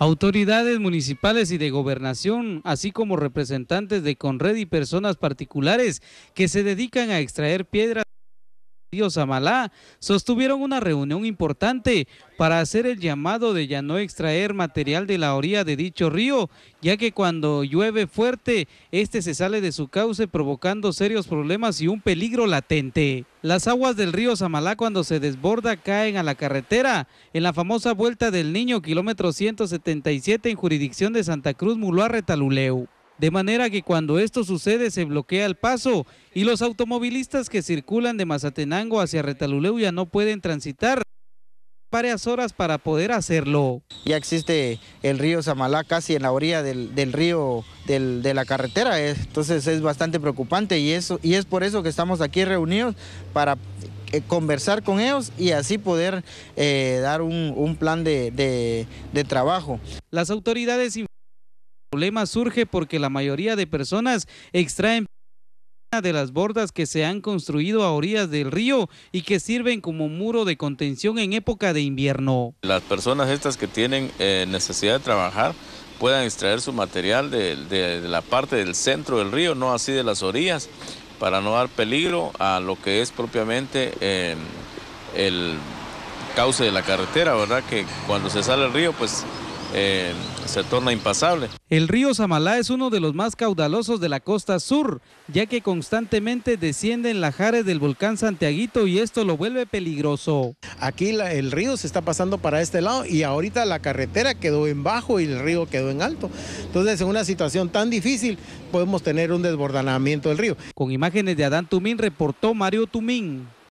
Autoridades municipales y de gobernación, así como representantes de Conred y personas particulares que se dedican a extraer piedras río Samalá sostuvieron una reunión importante para hacer el llamado de ya no extraer material de la orilla de dicho río, ya que cuando llueve fuerte, este se sale de su cauce provocando serios problemas y un peligro latente. Las aguas del río Samalá cuando se desborda caen a la carretera en la famosa Vuelta del Niño, kilómetro 177 en jurisdicción de Santa Cruz, Muluarre, Taluleu de manera que cuando esto sucede se bloquea el paso y los automovilistas que circulan de Mazatenango hacia ya no pueden transitar varias horas para poder hacerlo. Ya existe el río Samalá casi en la orilla del, río de la carretera, eh. entonces es bastante preocupante y, eso, y es por eso que estamos aquí reunidos para eh, conversar con ellos y así poder eh, dar un, plan de, de trabajo. Las autoridades problema surge porque la mayoría de personas extraen de las bordas que se han construido a orillas del río y que sirven como muro de contención en época de invierno. Las personas estas que tienen eh, necesidad de trabajar puedan extraer su material de, la parte del centro del río, no así de las orillas, para no dar peligro a lo que es propiamente eh, el cauce de la carretera, ¿verdad? Que cuando se sale el río, pues eh, se torna impasable. El río Samalá es uno de los más caudalosos de la costa sur, ya que constantemente descienden jares del volcán Santiaguito y esto lo vuelve peligroso. Aquí el río se está pasando para este lado y ahorita la carretera quedó en bajo y el río quedó en alto. Entonces, en una situación tan difícil, podemos tener un desbordamiento del río. Con imágenes de Adán Tumín, reportó Mario Tumín.